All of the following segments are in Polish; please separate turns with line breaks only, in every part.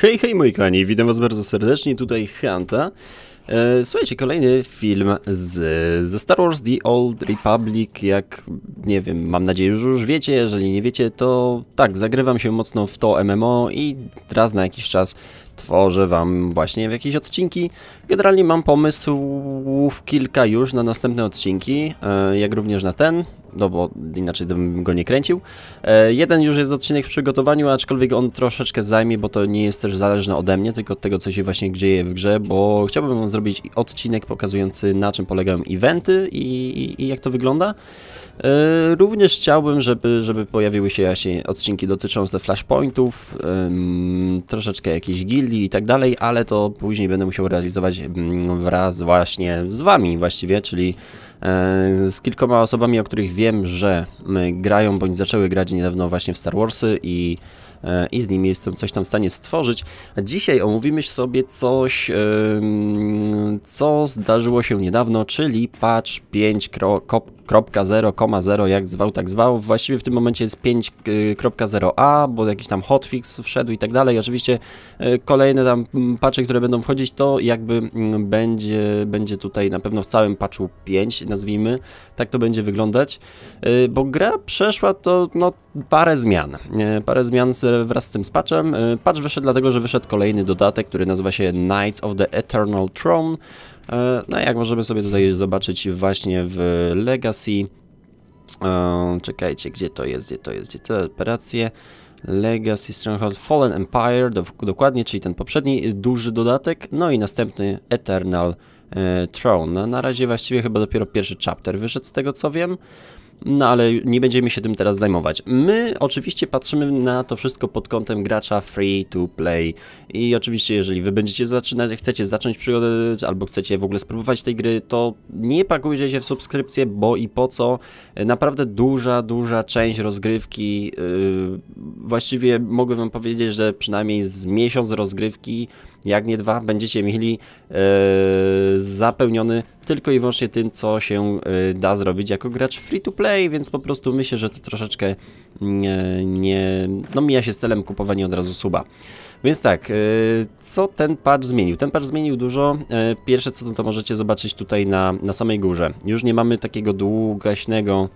Hej, hej moi kochani, witam was bardzo serdecznie, tutaj Hanta. E, słuchajcie, kolejny film z, ze Star Wars The Old Republic, jak nie wiem, mam nadzieję, że już wiecie, jeżeli nie wiecie, to tak, zagrywam się mocno w to MMO i raz na jakiś czas tworzę wam właśnie w jakieś odcinki. Generalnie mam pomysłów kilka już na następne odcinki, e, jak również na ten, no bo inaczej bym go nie kręcił. E, jeden już jest odcinek w przygotowaniu, aczkolwiek on troszeczkę zajmie, bo to nie jest też zależne ode mnie, tylko od tego, co się właśnie dzieje w grze, bo chciałbym zrobić odcinek pokazujący, na czym polegają eventy i, i, i jak to wygląda. E, również chciałbym, żeby, żeby pojawiły się właśnie odcinki dotyczące flashpointów, troszeczkę jakiejś gildii i tak dalej, ale to później będę musiał realizować mm, wraz właśnie z Wami właściwie, czyli E, z kilkoma osobami, o których wiem, że grają bądź zaczęły grać niedawno właśnie w Star Warsy i, e, i z nimi jestem coś tam w stanie stworzyć. A dzisiaj omówimy sobie coś, co zdarzyło się niedawno, czyli patch 5.0 5.0.0, jak zwał, tak zwał. Właściwie w tym momencie jest 5.0a, y, bo jakiś tam hotfix wszedł i tak dalej. Oczywiście y, kolejne tam patche, które będą wchodzić, to jakby będzie, będzie tutaj na pewno w całym patchu 5, nazwijmy, tak to będzie wyglądać, y, bo gra przeszła to no, parę zmian. Parę zmian wraz z tym z patchem. Patch wyszedł dlatego, że wyszedł kolejny dodatek, który nazywa się Knights of the Eternal Throne. E, no jak możemy sobie tutaj zobaczyć właśnie w Legacy, e, czekajcie, gdzie to jest, gdzie to jest, gdzie te operacje, Legacy Stronghold Fallen Empire, do, dokładnie, czyli ten poprzedni duży dodatek, no i następny Eternal e, Throne. Na razie właściwie chyba dopiero pierwszy chapter wyszedł z tego co wiem no ale nie będziemy się tym teraz zajmować. My oczywiście patrzymy na to wszystko pod kątem gracza free to play i oczywiście jeżeli wy będziecie zaczynać, chcecie zacząć przygodę albo chcecie w ogóle spróbować tej gry, to nie pakujcie się w subskrypcję, bo i po co. Naprawdę duża, duża część rozgrywki, yy, właściwie mogę wam powiedzieć, że przynajmniej z miesiąc rozgrywki jak nie dwa, będziecie mieli yy, zapełniony tylko i wyłącznie tym, co się e, da zrobić jako gracz free to play, więc po prostu myślę, że to troszeczkę nie, mm, nie no mija się z celem kupowania od razu suba. Więc tak, e, co ten patch zmienił? Ten patch zmienił dużo. Pierwsze co to, to możecie zobaczyć tutaj na, na samej górze. Już nie mamy takiego długaśnego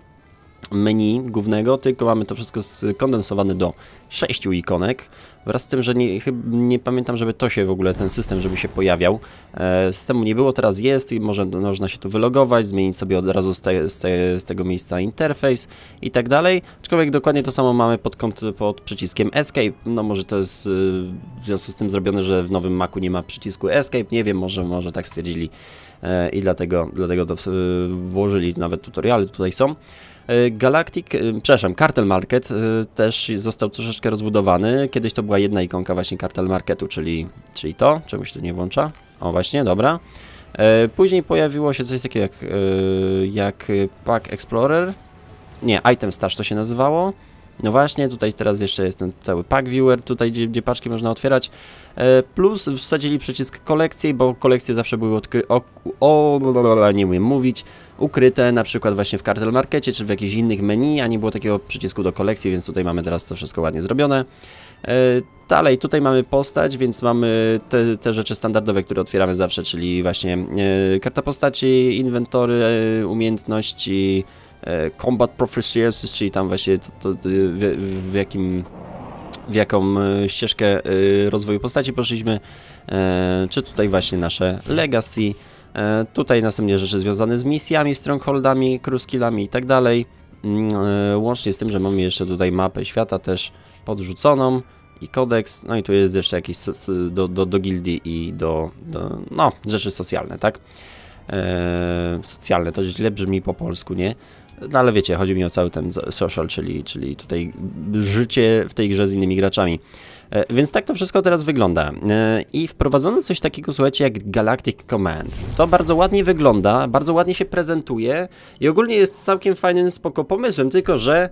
menu głównego, tylko mamy to wszystko skondensowane do sześciu ikonek. Wraz z tym, że nie, nie pamiętam, żeby to się w ogóle, ten system, żeby się pojawiał. E, systemu nie było, teraz jest i może, można się tu wylogować, zmienić sobie od razu z, te, z, te, z tego miejsca interfejs i tak dalej. Aczkolwiek dokładnie to samo mamy pod, pod przyciskiem Escape. No może to jest y, w związku z tym zrobione, że w nowym Macu nie ma przycisku Escape. Nie wiem, może, może tak stwierdzili e, i dlatego, dlatego to y, włożyli nawet tutorialy tutaj są. E, Galactic, e, przepraszam, Cartel Market e, też został troszeczkę rozbudowany. Kiedyś to była jedna ikonka właśnie Cartel Marketu, czyli, czyli to. Czemuś to nie włącza? O, właśnie, dobra. Później pojawiło się coś takiego jak, jak Pack Explorer. Nie, Item Stash to się nazywało. No właśnie, tutaj teraz jeszcze jest ten cały pack viewer, tutaj gdzie, gdzie paczki można otwierać. Plus wsadzili przycisk kolekcji, bo kolekcje zawsze były odkry... O, o, nie umiem mówić ukryte na przykład właśnie w Cartel Markecie czy w jakichś innych menu, a nie było takiego przycisku do kolekcji, więc tutaj mamy teraz to wszystko ładnie zrobione. E, dalej, tutaj mamy postać, więc mamy te, te rzeczy standardowe, które otwieramy zawsze, czyli właśnie e, karta postaci, inwentory, e, umiejętności, combat proficiency, czyli tam właśnie to, to, to, w, w jakim w jaką ścieżkę rozwoju postaci poszliśmy, czy tutaj właśnie nasze legacy, E, tutaj następnie rzeczy związane z misjami, strongholdami, kruskillami i tak dalej. Mm, e, łącznie z tym, że mamy jeszcze tutaj mapę świata też podrzuconą i kodeks, no i tu jest jeszcze jakieś do, do, do gildii i do, do, no, rzeczy socjalne, tak? Eee, socjalne, to źle brzmi po polsku, nie? No ale wiecie, chodzi mi o cały ten social, czyli, czyli tutaj życie w tej grze z innymi graczami. E, więc tak to wszystko teraz wygląda. E, I wprowadzono coś takiego, słuchajcie, jak Galactic Command. To bardzo ładnie wygląda, bardzo ładnie się prezentuje i ogólnie jest całkiem fajnym, spoko pomysłem, tylko że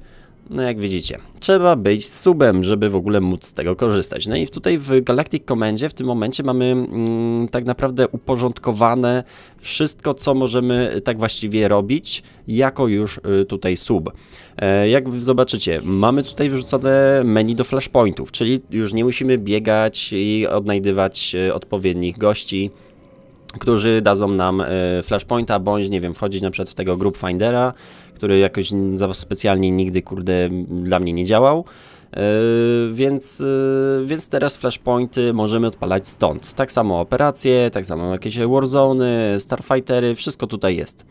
no jak widzicie, trzeba być subem, żeby w ogóle móc z tego korzystać. No i tutaj w Galactic Commandzie w tym momencie mamy mm, tak naprawdę uporządkowane wszystko, co możemy tak właściwie robić, jako już y, tutaj sub. E, jak zobaczycie, mamy tutaj wyrzucone menu do flashpointów, czyli już nie musimy biegać i odnajdywać y, odpowiednich gości, którzy dadzą nam e, flashpointa, bądź, nie wiem, wchodzić na przykład w tego group findera, który jakoś za was specjalnie nigdy, kurde, dla mnie nie działał. E, więc, e, więc teraz flashpointy możemy odpalać stąd. Tak samo operacje, tak samo jakieś warzone, starfightery, wszystko tutaj jest.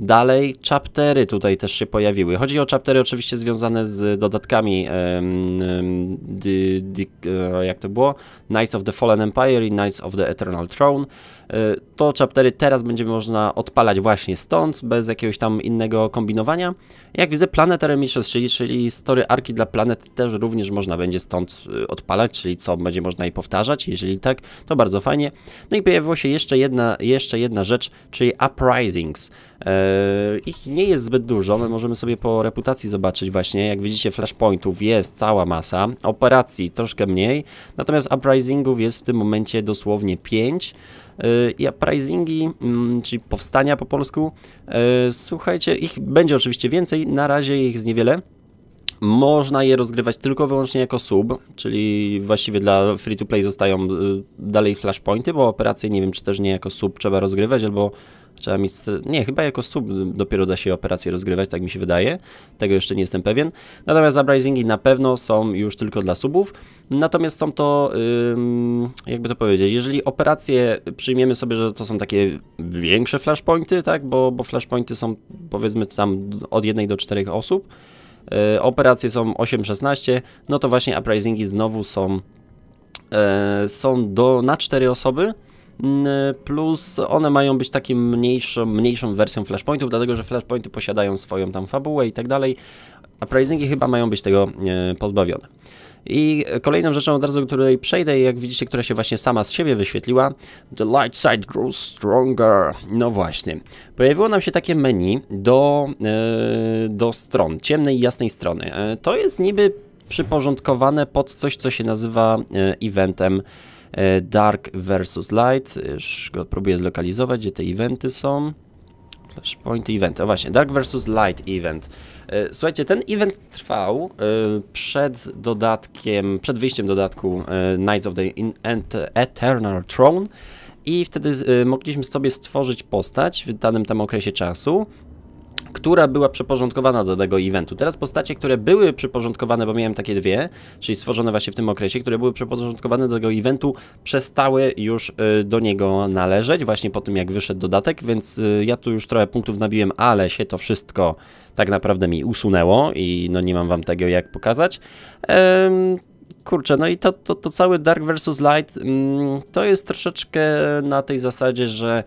Dalej, chaptery tutaj też się pojawiły. Chodzi o chaptery oczywiście związane z dodatkami, um, the, the, jak to było? Knights of the Fallen Empire i Knights of the Eternal Throne. Y, to chaptery teraz będzie można odpalać właśnie stąd, bez jakiegoś tam innego kombinowania. Jak widzę, Planetary Missions, czyli, czyli story arki dla planet też również można będzie stąd y, odpalać, czyli co będzie można i powtarzać, jeżeli tak, to bardzo fajnie. No i pojawiła się jeszcze jedna, jeszcze jedna rzecz, czyli Uprisings. Y, ich nie jest zbyt dużo, my możemy sobie po reputacji zobaczyć właśnie, jak widzicie flashpointów jest cała masa, operacji troszkę mniej, natomiast uprisingów jest w tym momencie dosłownie 5. Y, i uprisingi, mm, czyli powstania po polsku. Y, słuchajcie, ich będzie oczywiście więcej, na razie ich jest niewiele. Można je rozgrywać tylko wyłącznie jako sub, czyli właściwie dla free-to-play zostają y, dalej flashpointy, bo operacje nie wiem, czy też nie jako sub trzeba rozgrywać, albo Trzeba mieć. Nie, chyba jako sub dopiero da się operację rozgrywać, tak mi się wydaje. Tego jeszcze nie jestem pewien. Natomiast uprisingi na pewno są już tylko dla subów. Natomiast są to, jakby to powiedzieć, jeżeli operacje przyjmiemy sobie, że to są takie większe flashpointy, tak? Bo, bo flashpointy są powiedzmy tam od jednej do czterech osób. Y, operacje są 8-16, no to właśnie uprisingi znowu są, e, są do, na cztery osoby plus one mają być takim mniejszą, mniejszą wersją flashpointów, dlatego że flashpointy posiadają swoją tam fabułę i tak dalej, a prizingi chyba mają być tego e, pozbawione. I kolejną rzeczą od razu, do której przejdę, jak widzicie, która się właśnie sama z siebie wyświetliła, The Light Side Grows Stronger. No właśnie. Pojawiło nam się takie menu do, e, do stron, ciemnej i jasnej strony. E, to jest niby przyporządkowane pod coś, co się nazywa eventem E, Dark versus Light, e, już go próbuję zlokalizować, gdzie te eventy są. Flashpoint event, o właśnie, Dark versus Light event. E, słuchajcie, ten event trwał przed dodatkiem, przed wyjściem dodatku Knights of the Eternal Throne i wtedy mogliśmy sobie stworzyć postać w danym tam okresie czasu która była przyporządkowana do tego eventu. Teraz postacie, które były przyporządkowane, bo miałem takie dwie, czyli stworzone właśnie w tym okresie, które były przyporządkowane do tego eventu, przestały już y, do niego należeć, właśnie po tym jak wyszedł dodatek, więc y, ja tu już trochę punktów nabiłem, ale się to wszystko tak naprawdę mi usunęło i no nie mam wam tego jak pokazać. Ehm, kurczę, no i to, to, to cały Dark vs. Light mm, to jest troszeczkę na tej zasadzie, że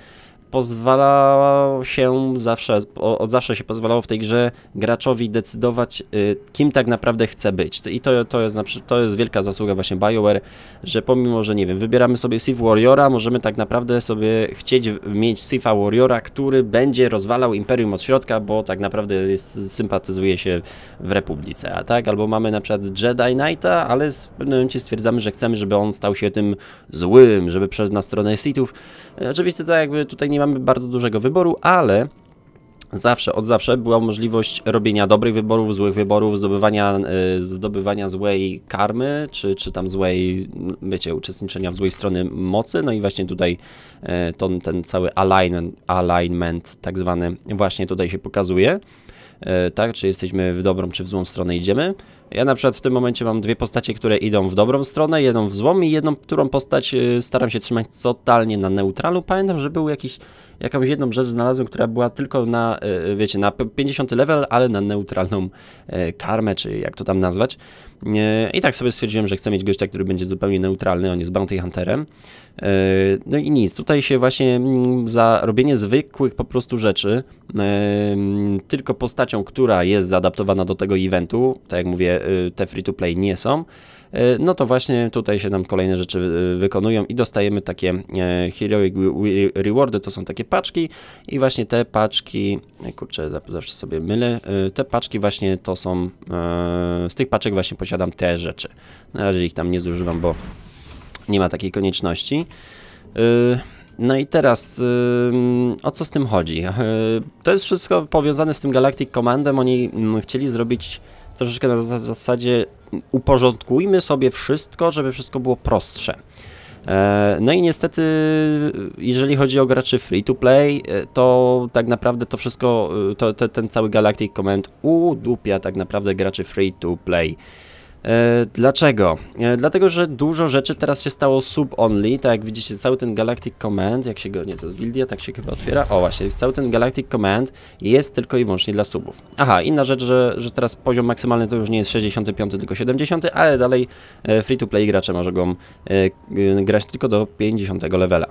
pozwalało się zawsze, od zawsze się pozwalało w tej grze graczowi decydować, y, kim tak naprawdę chce być. I to, to, jest, to jest wielka zasługa właśnie BioWare, że pomimo, że nie wiem, wybieramy sobie Sith Warriora, możemy tak naprawdę sobie chcieć mieć Sitha Warriora, który będzie rozwalał Imperium od środka, bo tak naprawdę jest, sympatyzuje się w Republice, a tak? Albo mamy na przykład Jedi Knighta, ale w pewnym momencie stwierdzamy, że chcemy, żeby on stał się tym złym, żeby przeszedł na stronę Sithów. E, oczywiście to jakby tutaj nie mamy bardzo dużego wyboru, ale zawsze, od zawsze była możliwość robienia dobrych wyborów, złych wyborów, zdobywania, e, zdobywania złej karmy, czy, czy tam złej, wiecie, uczestniczenia w złej strony mocy, no i właśnie tutaj e, ten cały alignment, alignment tak zwany właśnie tutaj się pokazuje. E, tak? Czy jesteśmy w dobrą, czy w złą stronę idziemy. Ja na przykład w tym momencie mam dwie postacie, które idą w dobrą stronę, jedną w złą i jedną, którą postać e, staram się trzymać totalnie na neutralu. Pamiętam, że był jakiś jakąś jedną rzecz znalazłem, która była tylko na, e, wiecie, na 50 level, ale na neutralną e, karmę, czy jak to tam nazwać. E, I tak sobie stwierdziłem, że chcę mieć gościa, który będzie zupełnie neutralny, on jest Bounty Hunterem. No i nic, tutaj się właśnie mm, za robienie zwykłych po prostu rzeczy, tylko postacią, która jest zaadaptowana do tego eventu, tak jak mówię, te free to play nie są, E, no to właśnie tutaj się nam kolejne rzeczy e, wykonują i dostajemy takie e, heroic rewardy, to są takie paczki i właśnie te paczki, kurczę, zawsze sobie mylę, te paczki właśnie to są, z tych paczek właśnie posiadam te rzeczy. Na razie ich tam nie zużywam, bo nie ma takiej konieczności. No i teraz, o co z tym chodzi? To jest wszystko powiązane z tym Galactic Commandem. Oni mm, chcieli zrobić troszeczkę na zasadzie uporządkujmy sobie wszystko, żeby wszystko było prostsze. E, no i niestety, jeżeli chodzi o graczy free to play, e, to tak naprawdę to wszystko, e, to, to, ten cały Galactic Command udupia tak naprawdę graczy free to play. E, dlaczego? E, dlatego, że dużo rzeczy teraz się stało sub-only, tak jak widzicie, cały ten Galactic Command, jak się go, nie, to jest gildia, tak się chyba otwiera, o właśnie, cały ten Galactic Command jest tylko i wyłącznie dla subów. Aha, inna rzecz, że, że teraz poziom maksymalny to już nie jest 65, tylko 70, ale dalej e, free-to-play gracze mogą grać tylko do 50 levela.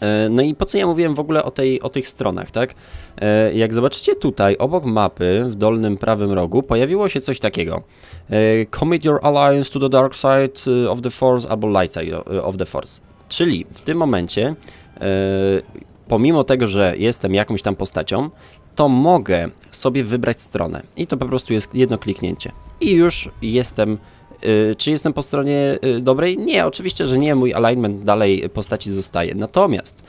E, no i po co ja mówiłem w ogóle o, tej, o tych stronach, tak? E, jak zobaczycie tutaj, obok mapy, w dolnym prawym rogu, pojawiło się coś takiego. E, commit your alliance to the dark side of the force albo light side of the force. Czyli w tym momencie, pomimo tego, że jestem jakąś tam postacią, to mogę sobie wybrać stronę. I to po prostu jest jedno kliknięcie. I już jestem Y, czy jestem po stronie y, dobrej? Nie, oczywiście, że nie. Mój alignment dalej postaci zostaje. Natomiast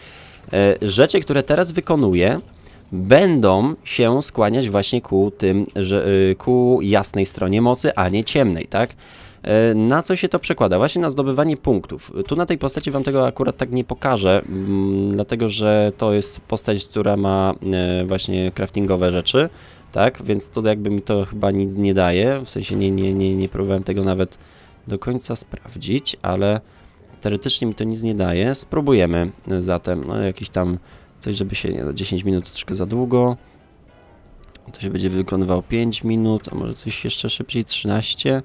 y, rzeczy, które teraz wykonuję, będą się skłaniać właśnie ku tym, że, ku jasnej stronie mocy, a nie ciemnej, tak? Na co się to przekłada? Właśnie na zdobywanie punktów. Tu na tej postaci wam tego akurat tak nie pokażę, mm, dlatego że to jest postać, która ma właśnie craftingowe rzeczy tak? Więc to jakby mi to chyba nic nie daje, w sensie nie, nie, nie, nie próbowałem tego nawet do końca sprawdzić, ale teoretycznie mi to nic nie daje. Spróbujemy zatem, no jakiś tam coś, żeby się, nie, 10 minut to troszkę za długo, to się będzie wykonywało 5 minut, a może coś jeszcze szybciej, 13,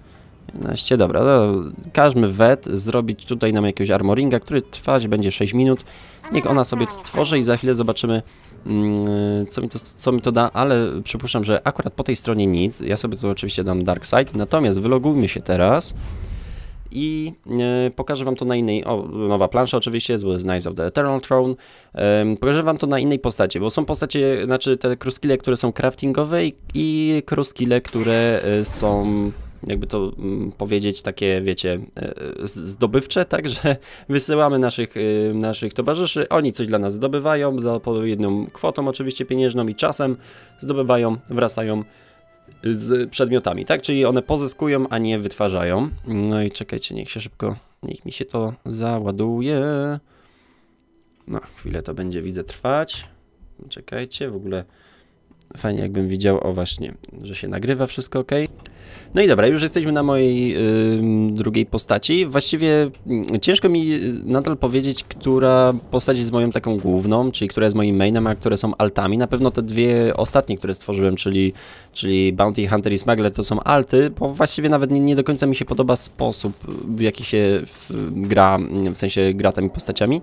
11, dobra, no, każmy wet, zrobić tutaj nam jakiegoś armoringa, który trwać będzie 6 minut, niech ona sobie to tworzy i za chwilę zobaczymy, Mm, co mi, to, co mi to da, ale przypuszczam, że akurat po tej stronie nic. Ja sobie tu oczywiście dam dark side, natomiast wylogujmy się teraz i e, pokażę wam to na innej, o, nowa plansza oczywiście, z Knights of the Eternal Throne, pokażę wam to na innej postaci, bo są postacie, znaczy te kruskile, które są craftingowe i, i kruskile, które e, są jakby to mm, powiedzieć, takie, wiecie, e, e, zdobywcze, Także wysyłamy naszych, y, naszych towarzyszy, oni coś dla nas zdobywają, za odpowiednią kwotą oczywiście pieniężną i czasem zdobywają, wracają z przedmiotami, tak, czyli one pozyskują, a nie wytwarzają. No i czekajcie, niech się szybko, niech mi się to załaduje. No, chwilę to będzie, widzę, trwać. Czekajcie, w ogóle... Fajnie jakbym widział, o właśnie, że się nagrywa wszystko ok. No i dobra, już jesteśmy na mojej drugiej postaci. Właściwie mm, ciężko mi y, nadal powiedzieć, która postać jest moją taką główną, czyli która jest moim mainem, a które są altami. Na pewno te dwie ostatnie, które stworzyłem, czyli, czyli Bounty Hunter i Smuggler to są alty, bo właściwie nawet nie, nie do końca mi się podoba sposób, w jaki się w, gra, w sensie gra tymi postaciami.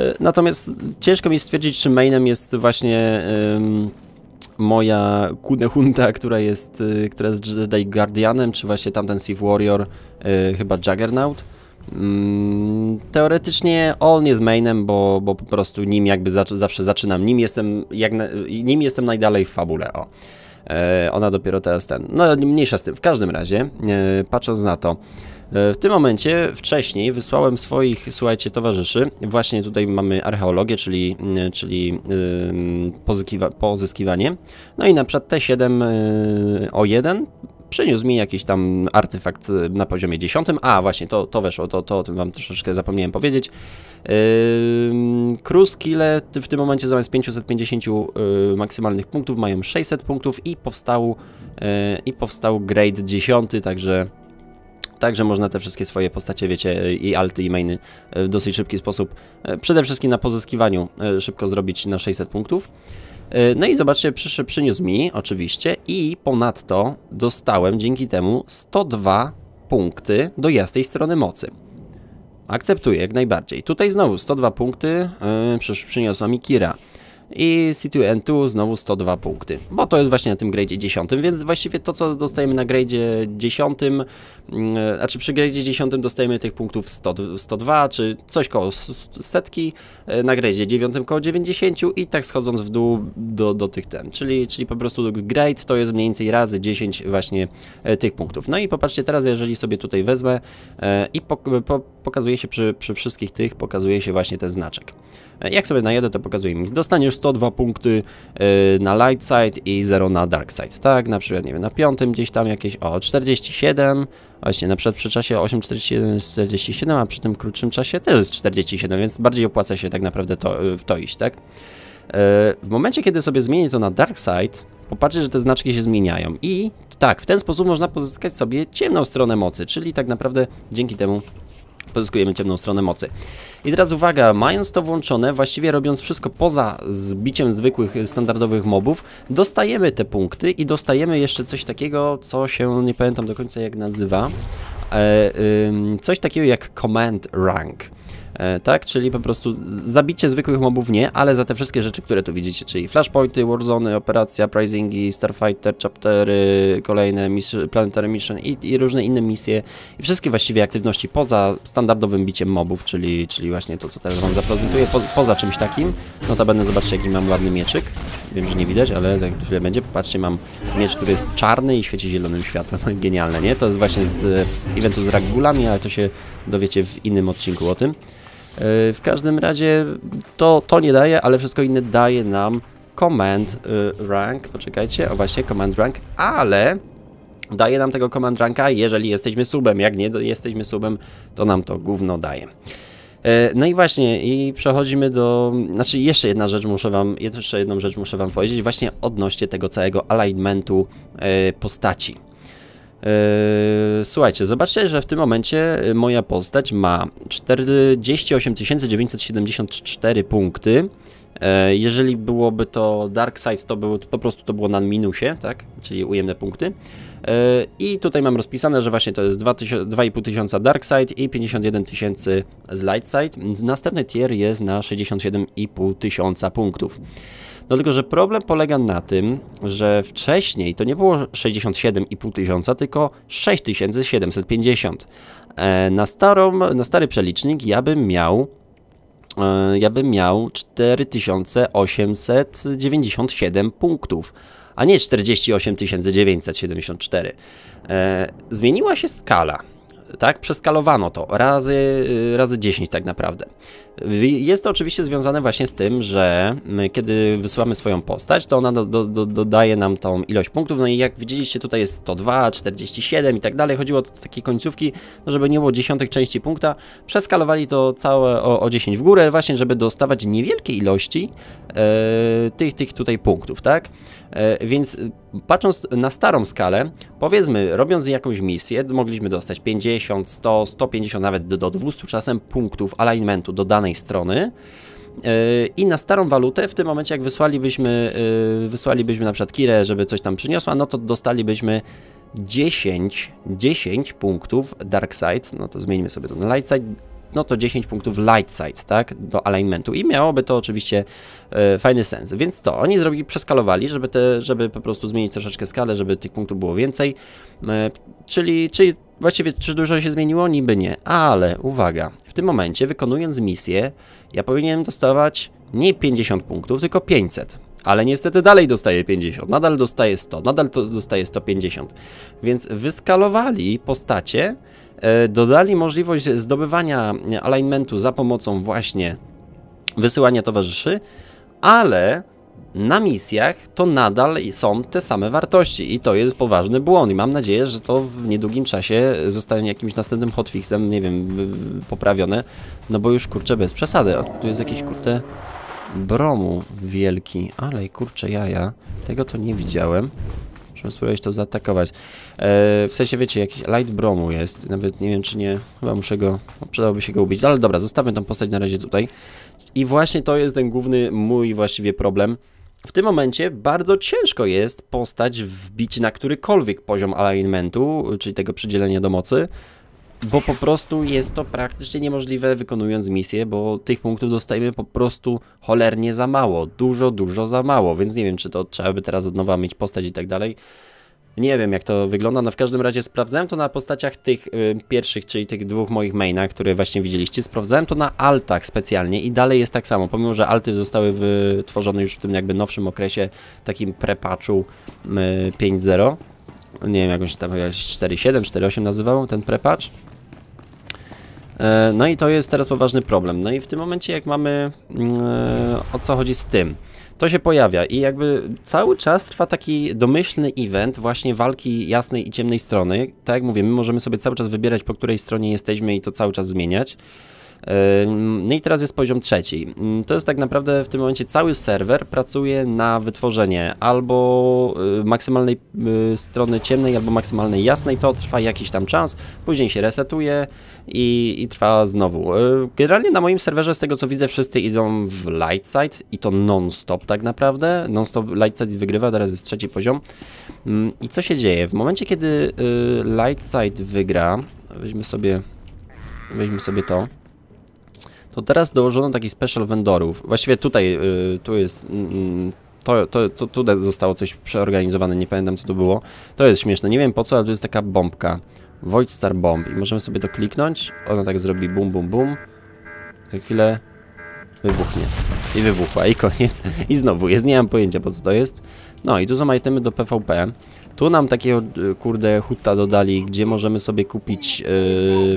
Y, natomiast ciężko mi stwierdzić, czy mainem jest właśnie moja Kunehunta, która jest, y, która jest Jedi Guardianem, czy właśnie tamten Sith Warrior, y, chyba Juggernaut. Mm, teoretycznie on jest mainem, bo, bo po prostu nim jakby zawsze zaczynam. Nim jestem, jak, nim jestem najdalej w fabule. O. E, ona dopiero teraz ten. No mniejsza z tym. W każdym razie, e, patrząc na to, E, w tym momencie wcześniej wysłałem swoich, słuchajcie, towarzyszy. Właśnie tutaj mamy archeologię, czyli, mm, czyli pozyskiwanie. No i na przykład T7 e, o 1 przyniósł mi jakiś tam artefakt e, na poziomie 10. A, właśnie, to, to weszło, to, to o tym wam troszeczkę zapomniałem powiedzieć. Yy, Cruz w tym momencie zamiast 550 maksymalnych punktów mają 600 punktów i powstał, i powstał grade 10, także Także można te wszystkie swoje postacie, wiecie, i alty, i mainy e, w dosyć szybki sposób, e, przede wszystkim na pozyskiwaniu, e, szybko zrobić na 600 punktów. No i zobaczcie, przyszedł, przyniósł mi oczywiście i ponadto dostałem dzięki temu 102 punkty do jasnej strony mocy. Akceptuję jak najbardziej. Tutaj znowu 102 punkty yy, przyniosła mi Kira i City n 2 znowu 102 punkty, bo to jest właśnie na tym gradzie 10, więc właściwie to co dostajemy na gradzie 10, mm, znaczy przy gradzie 10 dostajemy tych punktów 100, 102, czy coś koło setki, e, na gradzie 9 koło 90 i tak schodząc w dół do, do tych ten, czyli, czyli po prostu grade to jest mniej więcej razy 10 właśnie e, tych punktów. No i popatrzcie teraz, jeżeli sobie tutaj wezmę e, i po, po, pokazuje się przy, przy wszystkich tych, pokazuje się właśnie ten znaczek. Jak sobie najedę, to pokazuje mi, dostaniesz 102 punkty y, na light side i 0 na dark side, tak? Na przykład, nie wiem, na piątym gdzieś tam jakieś, o, 47, właśnie, na przykład przy czasie 8.47 jest 47, a przy tym krótszym czasie też jest 47, więc bardziej opłaca się tak naprawdę to, y, w to iść, tak? Y, w momencie, kiedy sobie zmienię to na dark side, popatrzcie, że te znaczki się zmieniają i tak, w ten sposób można pozyskać sobie ciemną stronę mocy, czyli tak naprawdę dzięki temu pozyskujemy ciemną stronę mocy. I teraz uwaga, mając to włączone, właściwie robiąc wszystko poza zbiciem zwykłych, y, standardowych mobów, dostajemy te punkty i dostajemy jeszcze coś takiego, co się nie pamiętam do końca jak nazywa. E, y, coś takiego jak command rank. E, tak? Czyli po prostu zabicie zwykłych mobów nie, ale za te wszystkie rzeczy, które tu widzicie, czyli flashpointy, warzone, operacja, pricingi, starfighter, chaptery, kolejne misje, planetary mission i, i, różne inne misje i wszystkie właściwie aktywności poza standardowym biciem mobów, czyli, czyli właśnie to, co teraz wam zaprezentuję, po, poza czymś takim. Notabene zobaczcie, jaki mam ładny mieczyk. Wiem, że nie widać, ale za tak źle będzie. Patrzcie, mam miecz, który jest czarny i świeci zielonym światłem. Genialne, nie? To jest właśnie z eventu z Raggulami, ale to się dowiecie w innym odcinku o tym. Y, w każdym razie to, to nie daje, ale wszystko inne daje nam command y, rank, poczekajcie, o właśnie, command rank, ale daje nam tego command ranka, jeżeli jesteśmy subem, jak nie jesteśmy subem, to nam to gówno daje. Y, no i właśnie, i przechodzimy do, znaczy jeszcze jedna rzecz muszę wam, jeszcze jedną rzecz muszę wam powiedzieć, właśnie odnośnie tego całego alignmentu postaci. Yy, słuchajcie, zobaczcie, że w tym momencie y, moja postać ma 48 974 punkty. Yy, jeżeli byłoby to Dark Side, to było, po prostu to było na minusie, tak? Czyli ujemne punkty. Yy, I tutaj mam rozpisane, że właśnie to jest 2500 tysiąca Dark Side i 51 tysięcy z Light Side. Następny tier jest na 67,5 tysiąca punktów. No tylko, że problem polega na tym, że wcześniej to nie było 67,5 tysiąca, tylko 6750. E, na, starą, na stary przelicznik ja bym miał e, ja bym miał 4897 punktów, a nie 48 974. E, zmieniła się skala tak? Przeskalowano to razy, y, razy 10 tak naprawdę. Jest to oczywiście związane właśnie z tym, że y, kiedy wysyłamy swoją postać, to ona do, do, do, dodaje nam tą ilość punktów, no i jak widzieliście tutaj jest 102, 47 i tak dalej, chodziło o takie końcówki, no żeby nie było dziesiątek części punkta, przeskalowali to całe o, o 10 w górę właśnie, żeby dostawać niewielkie ilości yy, tych, tych tutaj punktów, tak? E, więc patrząc na starą skalę, powiedzmy, robiąc jakąś misję, mogliśmy dostać 50, 100, 150, nawet do 200 czasem punktów alignmentu do danej strony. E, I na starą walutę, w tym momencie, jak wysłalibyśmy, e, wysłalibyśmy na przykład Kirę, żeby coś tam przyniosła, no to dostalibyśmy 10, 10 punktów Dark Side, no to zmienimy sobie to na Light Side, no to 10 punktów light side, tak, do alignmentu i miałoby to oczywiście e, fajny sens. Więc to, oni zrobili, przeskalowali, żeby, te, żeby po prostu zmienić troszeczkę skalę, żeby tych punktów było więcej, e, czyli, czyli właściwie czy dużo się zmieniło? Niby nie, ale uwaga, w tym momencie wykonując misję, ja powinienem dostawać nie 50 punktów, tylko 500 ale niestety dalej dostaje 50, nadal dostaje 100, nadal to dostaje 150. Więc wyskalowali postacie, e, dodali możliwość zdobywania alignmentu za pomocą właśnie wysyłania towarzyszy, ale na misjach to nadal są te same wartości i to jest poważny błąd i mam nadzieję, że to w niedługim czasie zostanie jakimś następnym hotfixem, nie wiem, poprawione, no bo już kurczę bez przesady, tu jest jakieś kurczę bromu wielki. Ale kurczę jaja, tego to nie widziałem. Musimy spróbować to zaatakować. Eee, w sensie, wiecie, jakiś light bromu jest. Nawet nie wiem, czy nie... Chyba muszę go... No, przydałoby się go ubić. Ale dobra, zostawmy tą postać na razie tutaj. I właśnie to jest ten główny mój właściwie problem. W tym momencie bardzo ciężko jest postać wbić na którykolwiek poziom alignmentu, czyli tego przydzielenia do mocy, bo po prostu jest to praktycznie niemożliwe wykonując misję, bo tych punktów dostajemy po prostu cholernie za mało, dużo, dużo za mało, więc nie wiem, czy to trzeba by teraz od nowa mieć postać i tak dalej. Nie wiem, jak to wygląda, no w każdym razie sprawdzałem to na postaciach tych y, pierwszych, czyli tych dwóch moich mainach, które właśnie widzieliście. Sprawdzałem to na altach specjalnie i dalej jest tak samo, pomimo, że alty zostały wytworzone już w tym jakby nowszym okresie, takim prepaczu y, 5.0. Nie wiem, jak on się tam 4.7, 4.8 nazywał, ten prepacz. E, no i to jest teraz poważny problem. No i w tym momencie jak mamy mm, e, o co chodzi z tym. To się pojawia i jakby cały czas trwa taki domyślny event właśnie walki jasnej i ciemnej strony. Tak jak mówię, my możemy sobie cały czas wybierać po której stronie jesteśmy i to cały czas zmieniać. Yy, no i teraz jest poziom trzeci. Mm, to jest tak naprawdę w tym momencie cały serwer pracuje na wytworzenie albo yy, maksymalnej yy, strony ciemnej, albo maksymalnej jasnej. To trwa jakiś tam czas, później się resetuje i, i trwa znowu. Generalnie na moim serwerze, z tego co widzę, wszyscy idą w light side i to non-stop tak naprawdę. Non-stop light side wygrywa, teraz jest trzeci poziom. Mm, I co się dzieje? W momencie, kiedy light side wygra, weźmy sobie, weźmy sobie to to teraz dołożono taki special vendorów. Właściwie tutaj, y, tu jest... Mm, mm, to, to, to tutaj zostało coś przeorganizowane, nie pamiętam co to było. To jest śmieszne, nie wiem po co, ale tu jest taka bombka. Void Star Bomb i możemy sobie to kliknąć. Ona tak zrobi bum, bum, bum. Za chwilę wybuchnie. I wybuchła, i koniec. I znowu jest, nie mam pojęcia po co to jest. No i tu są itemy do PvP. Tu nam takiego, y, kurde, hutta dodali, gdzie możemy sobie kupić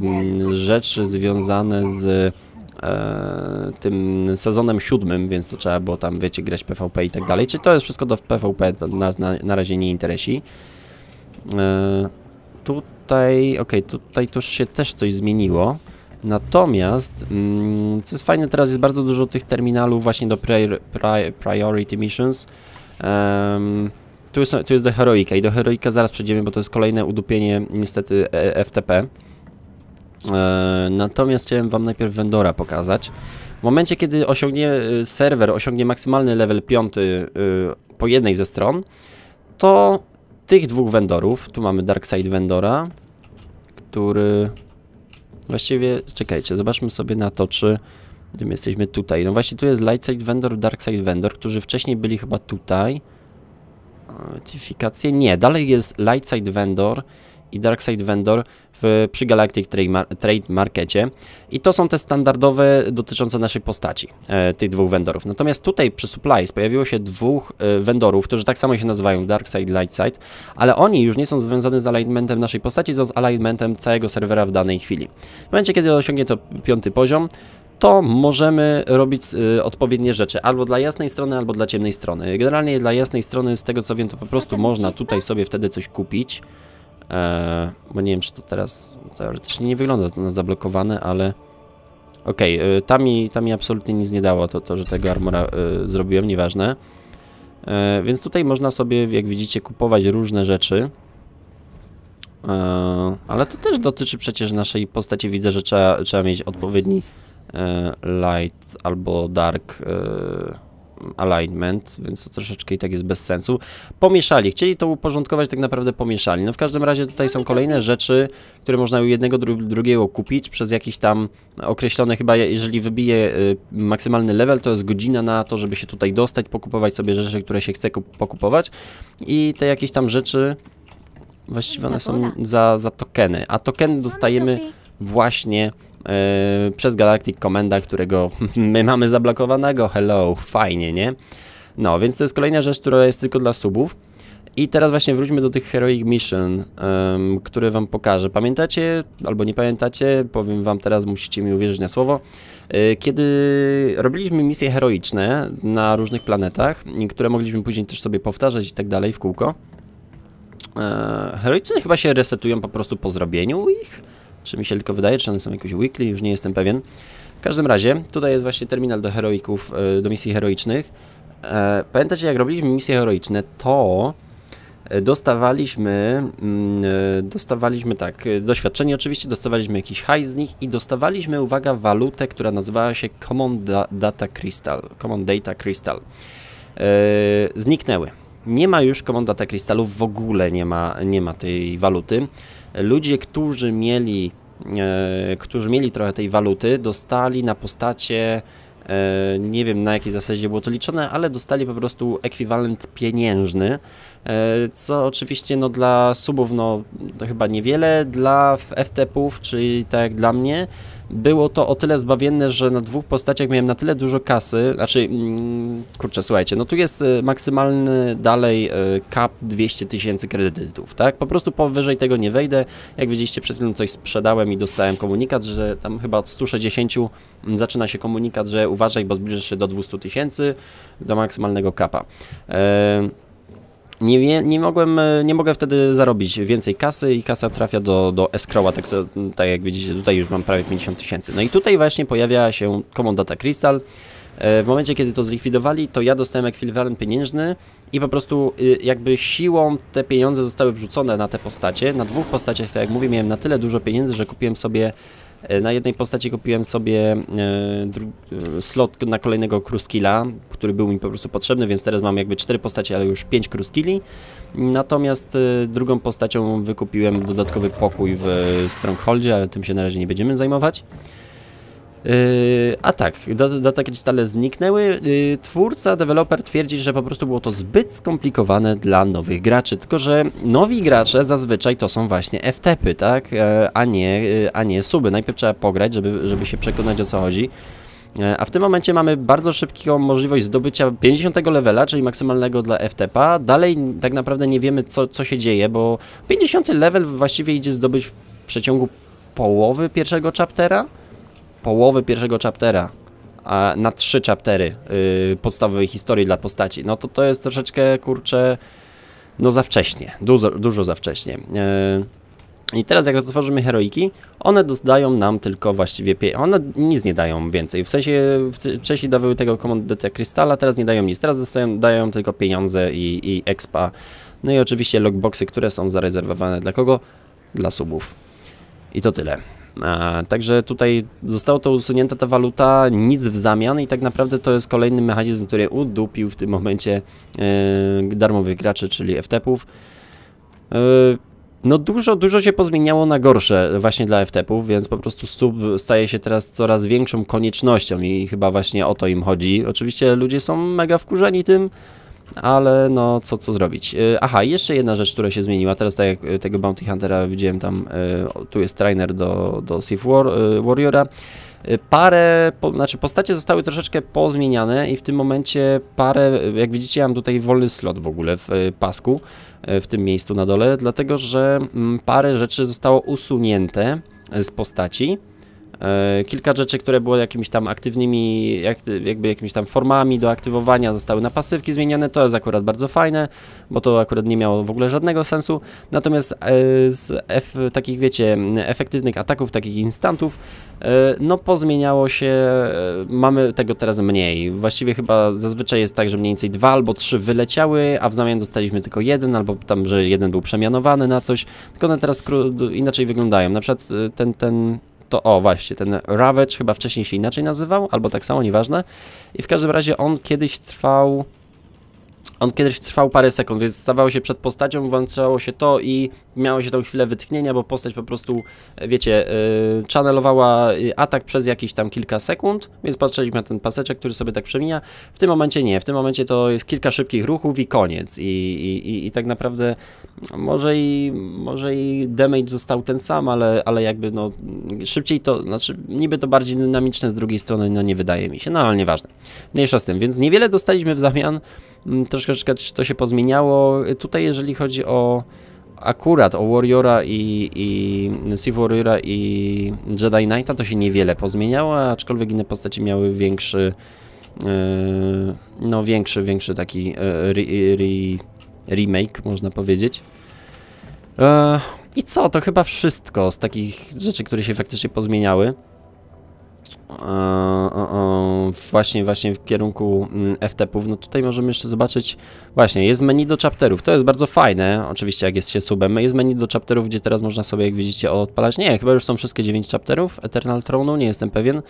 yy, rzeczy związane z E, tym sezonem siódmym, więc to trzeba było tam, wiecie, grać PvP i tak dalej. Czy to jest wszystko do PvP, to nas na, na razie nie interesi. E, tutaj, ok, tutaj to już się też coś zmieniło. Natomiast, mm, co jest fajne, teraz jest bardzo dużo tych terminalów właśnie do prior, prior, Priority Missions. Um, tu, jest, tu jest do Heroika i do Heroika zaraz przejdziemy, bo to jest kolejne udupienie niestety e, FTP. E, natomiast chciałem wam najpierw vendora pokazać. W momencie, kiedy osiągnie e, serwer, osiągnie maksymalny level 5 e, po jednej ze stron, to tych dwóch vendorów, tu mamy Darkside vendora, który właściwie, czekajcie, zobaczmy sobie na to, czy gdzie my jesteśmy tutaj. No właśnie tu jest Lightside Vendor, Darkside Vendor, którzy wcześniej byli chyba tutaj. Notyfikacje? Nie, dalej jest Lightside Vendor, i Side Vendor w, przy Galactic Trade, Markecie. I to są te standardowe dotyczące naszej postaci, e, tych dwóch vendorów. Natomiast tutaj przy Supplies pojawiło się dwóch e, vendorów, którzy tak samo się nazywają Light Lightside, ale oni już nie są związani z alignmentem naszej postaci, tylko z alignmentem całego serwera w danej chwili. W momencie, kiedy osiągnie to piąty poziom, to możemy robić y, odpowiednie rzeczy, albo dla jasnej strony, albo dla ciemnej strony. Generalnie dla jasnej strony, z tego co wiem, to po prostu można tutaj sobie wtedy coś kupić. E, bo nie wiem, czy to teraz teoretycznie nie wygląda to na zablokowane, ale okej, okay, e, tam, mi, tam mi absolutnie nic nie dało to, to że tego armora e, zrobiłem, nieważne. Więc tutaj można sobie, jak widzicie, kupować różne rzeczy. Ale to też dotyczy przecież naszej postaci. Widzę, że trzeba, trzeba mieć odpowiedni light albo dark alignment, więc to troszeczkę i tak jest bez sensu. Pomieszali, chcieli to uporządkować, tak naprawdę pomieszali. No w każdym razie tutaj są kolejne rzeczy, które można u jednego dru drugiego kupić przez jakiś tam określone, chyba jeżeli wybije y, maksymalny level, to jest godzina na to, żeby się tutaj dostać, pokupować sobie rzeczy, które się chce pokupować i te jakieś tam rzeczy właściwie one są za, za tokeny, a tokeny no, no dostajemy właśnie E, przez Galactic Commanda, którego my mamy zablokowanego. Hello, fajnie, nie? No, więc to jest kolejna rzecz, która jest tylko dla subów. I teraz właśnie wróćmy do tych Heroic Mission, um, które wam pokażę. Pamiętacie, albo nie pamiętacie, powiem wam teraz, musicie mi uwierzyć na słowo. E, kiedy robiliśmy misje heroiczne na różnych planetach, które mogliśmy później też sobie powtarzać i tak dalej w kółko, e, heroiczne chyba się resetują po prostu po zrobieniu ich czy mi się tylko wydaje, czy one są jakieś weekly, już nie jestem pewien. W każdym razie, tutaj jest właśnie terminal do heroików, e, do misji heroicznych. E, pamiętacie, jak robiliśmy misje heroiczne, to e, dostawaliśmy, mm, dostawaliśmy tak, doświadczenie oczywiście, dostawaliśmy jakiś hajs z nich i dostawaliśmy, uwaga, walutę, która nazywała się Common Data Crystal. Common Data Crystal. zniknęły. Nie ma już Common Data Crystalów, w ogóle nie ma, nie ma tej waluty ludzie, którzy mieli, e, którzy mieli trochę tej waluty, dostali na postacie e, nie wiem na jakiej zasadzie było to liczone, ale dostali po prostu ekwiwalent pieniężny, e, co oczywiście no, dla subów no, to chyba niewiele, dla FTP-ów, czyli tak jak dla mnie, było to o tyle zbawienne, że na dwóch postaciach miałem na tyle dużo kasy, znaczy, mm, kurczę, słuchajcie, no tu jest e, maksymalny dalej cap e, 200 tysięcy kredytów, tak? Po prostu powyżej tego nie wejdę. Jak widzieliście, przed chwilą coś sprzedałem i dostałem komunikat, że tam chyba od 160 mm, zaczyna się komunikat, że uważaj, bo zbliżysz się do 200 tysięcy, do maksymalnego kapa. E, nie, nie, mogłem, e, nie mogę wtedy zarobić więcej kasy i kasa trafia do, do escrowa, tak, tak jak widzicie, tutaj już mam prawie 50 tysięcy. No i tutaj właśnie pojawia się komandata Crystal. E, w momencie, kiedy to zlikwidowali, to ja dostałem ekwiwalent pieniężny i po prostu y, jakby siłą te pieniądze zostały wrzucone na te postacie. Na dwóch postaciach, tak jak mówię, miałem na tyle dużo pieniędzy, że kupiłem sobie E, na jednej postaci kupiłem sobie e, e, slot na kolejnego Kruskila, który był mi po prostu potrzebny, więc teraz mam jakby cztery postacie, ale już pięć Kruskili. Natomiast drugą postacią wykupiłem dodatkowy pokój w Strongholdzie, ale tym się na razie nie będziemy zajmować. Yy, a tak, data stale zniknęły. Yy, twórca, deweloper twierdzi, że po prostu było to zbyt skomplikowane dla nowych graczy. Tylko, że nowi gracze zazwyczaj to są właśnie FTP-y, tak? E, a nie, e, a nie suby. Najpierw trzeba pograć, żeby, żeby się przekonać o co chodzi. E, a w tym momencie mamy bardzo szybką możliwość zdobycia 50 levela, czyli maksymalnego dla FTP-a. Dalej tak naprawdę nie wiemy co, co się dzieje, bo 50 level właściwie idzie zdobyć w przeciągu połowy pierwszego chaptera połowy pierwszego chaptera na trzy chaptery y, podstawowej historii dla postaci, no to to jest troszeczkę, kurczę, no za wcześnie, dużo, dużo za wcześnie. Y, I teraz jak otworzymy heroiki, one dają nam tylko właściwie, pieniądze one nic nie dają więcej, w sensie wcześniej dawały tego komandota Krystala, teraz nie dają nic, teraz dostają, dają tylko pieniądze i, i expa, no i oczywiście logboxy, które są zarezerwowane dla kogo? Dla subów. I to tyle. Także tutaj zostało to usunięta ta waluta, nic w zamian i tak naprawdę to jest kolejny mechanizm, który udupił w tym momencie e, darmowych graczy, czyli FTP-ów. E, no dużo, dużo się pozmieniało na gorsze właśnie dla FTP-ów, więc po prostu sub staje się teraz coraz większą koniecznością i chyba właśnie o to im chodzi. Oczywiście ludzie są mega wkurzeni tym, ale no co, co zrobić. Y, aha, jeszcze jedna rzecz, która się zmieniła, teraz tak jak y, tego Bounty Huntera widziałem tam, y, tu jest trainer do, do Sith War, Warriora, Parę, po, znaczy postacie zostały troszeczkę pozmieniane i w tym momencie parę, jak widzicie, ja mam tutaj wolny slot w ogóle w pasku, w tym miejscu na dole, dlatego że mm, parę rzeczy zostało usunięte z postaci. E, kilka rzeczy, które były jakimiś tam aktywnymi, jakby jakimiś tam formami do aktywowania, zostały na pasywki zmienione. To jest akurat bardzo fajne, bo to akurat nie miało w ogóle żadnego sensu. Natomiast e, z F, takich, wiecie, efektywnych ataków, takich instantów, e, no pozmieniało się, mamy tego teraz mniej. Właściwie chyba zazwyczaj jest tak, że mniej więcej dwa albo trzy wyleciały, a w zamian dostaliśmy tylko jeden, albo tam, że jeden był przemianowany na coś, tylko one teraz inaczej wyglądają. Na przykład ten, ten to o właśnie, ten Ravage chyba wcześniej się inaczej nazywał, albo tak samo, nieważne. I w każdym razie on kiedyś trwał on kiedyś trwał parę sekund, więc stawało się przed postacią, włączało się to i miało się tą chwilę wytchnienia, bo postać po prostu, e, wiecie, yy, e, channelowała e, atak przez jakieś tam kilka sekund, więc patrzyliśmy na ten paseczek, który sobie tak przemija. W tym momencie nie, w tym momencie to jest kilka szybkich ruchów i koniec. I, i, i, i tak naprawdę no, może i, może i damage został ten sam, ale, ale jakby no szybciej to, znaczy niby to bardziej dynamiczne z drugiej strony, no nie wydaje mi się, no ale nieważne. Mniejsza z tym, więc niewiele dostaliśmy w zamian. Mm, troszeczkę to się pozmieniało. Y, tutaj jeżeli chodzi o akurat o Warriora i, i Sith Warriora i Jedi Knighta to się niewiele pozmieniało, aczkolwiek inne postacie miały większy y, no większy, większy taki re, y, re, remake można powiedzieć. E, I co, to chyba wszystko z takich rzeczy, które się faktycznie pozmieniały właśnie, właśnie w kierunku mm, FTP-ów, no tutaj możemy jeszcze zobaczyć, właśnie jest menu do chapterów, to jest bardzo fajne, oczywiście jak jest się subem, jest menu do chapterów, gdzie teraz można sobie, jak widzicie, odpalać, nie, chyba już są wszystkie 9 chapterów Eternal Throne, nie jestem pewien,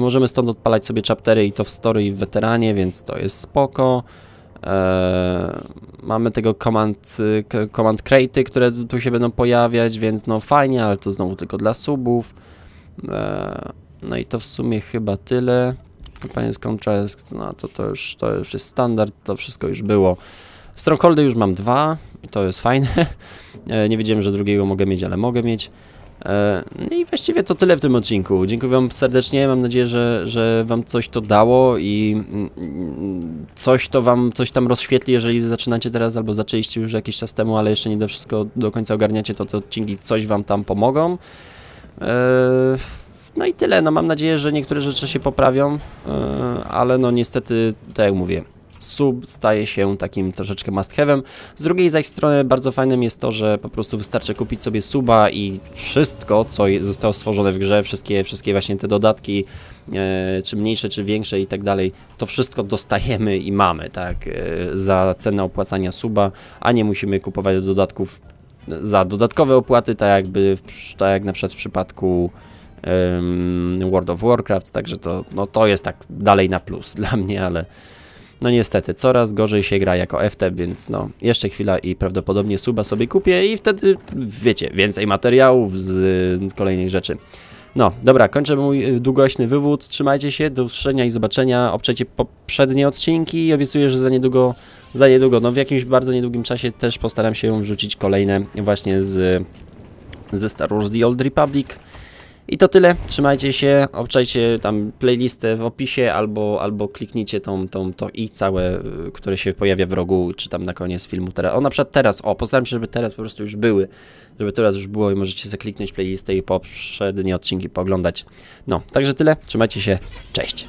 możemy stąd odpalać sobie chaptery i to w story i w weteranie, więc to jest spoko, Eee, mamy tego command, command crate'y, które tu się będą pojawiać, więc no fajnie, ale to znowu tylko dla subów. Eee, no i to w sumie chyba tyle. Kampania z Contrast, no to, to, już, to już jest standard, to wszystko już było. Strongholdy już mam dwa i to jest fajne. E, nie wiedziałem, że drugiego mogę mieć, ale mogę mieć. E, no i właściwie to tyle w tym odcinku. Dziękuję Wam serdecznie, mam nadzieję, że, że Wam coś to dało i mm, mm, coś to Wam, coś tam rozświetli, jeżeli zaczynacie teraz albo zaczęliście już jakiś czas temu, ale jeszcze nie do wszystko do końca ogarniacie, to te odcinki coś Wam tam pomogą. Eee no i tyle, no mam nadzieję, że niektóre rzeczy się poprawią, e, ale no niestety, tak jak mówię, sub staje się takim troszeczkę must have'em. Z drugiej zaś strony bardzo fajnym jest to, że po prostu wystarczy kupić sobie suba i wszystko, co zostało stworzone w grze, wszystkie, wszystkie właśnie te dodatki, e, czy mniejsze, czy większe i tak dalej, to wszystko dostajemy i mamy, tak, e, za cenę opłacania suba, a nie musimy kupować dodatków za dodatkowe opłaty, tak jakby, tak jak na przykład w przypadku World of Warcraft, także to, no, to jest tak dalej na plus dla mnie, ale no niestety coraz gorzej się gra jako FT, więc no jeszcze chwila i prawdopodobnie suba sobie kupię i wtedy wiecie, więcej materiałów z, z kolejnych rzeczy. No, dobra, kończę mój y, długośny wywód. Trzymajcie się, do usłyszenia i zobaczenia. Obczajcie poprzednie odcinki i obiecuję, że za niedługo, za niedługo, no w jakimś bardzo niedługim czasie też postaram się wrzucić kolejne właśnie z, ze Star Wars The Old Republic. I to tyle, trzymajcie się, obczajcie tam playlistę w opisie albo, albo kliknijcie tą, tą, to i całe, y, które się pojawia w rogu, czy tam na koniec filmu teraz. O, na przykład teraz, o, postaram się, żeby teraz po prostu już były, żeby teraz już było i możecie zakliknąć playlistę i poprzednie odcinki pooglądać. No, także tyle, trzymajcie się, cześć!